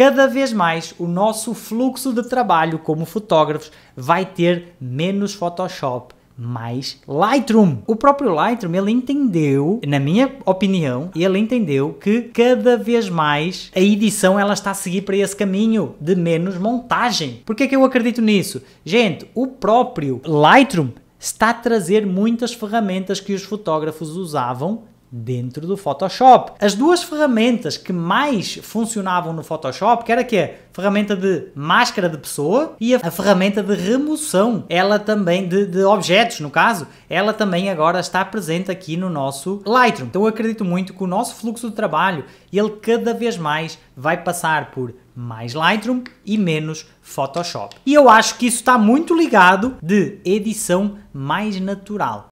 cada vez mais o nosso fluxo de trabalho como fotógrafos vai ter menos Photoshop mais Lightroom. O próprio Lightroom, ele entendeu, na minha opinião, ele entendeu que cada vez mais a edição ela está a seguir para esse caminho de menos montagem. Por que é que eu acredito nisso? Gente, o próprio Lightroom está a trazer muitas ferramentas que os fotógrafos usavam dentro do Photoshop. As duas ferramentas que mais funcionavam no Photoshop, que era que a ferramenta de máscara de pessoa e a ferramenta de remoção, ela também de, de objetos, no caso, ela também agora está presente aqui no nosso Lightroom. Então eu acredito muito que o nosso fluxo de trabalho, ele cada vez mais vai passar por mais Lightroom e menos Photoshop. E eu acho que isso está muito ligado de edição mais natural.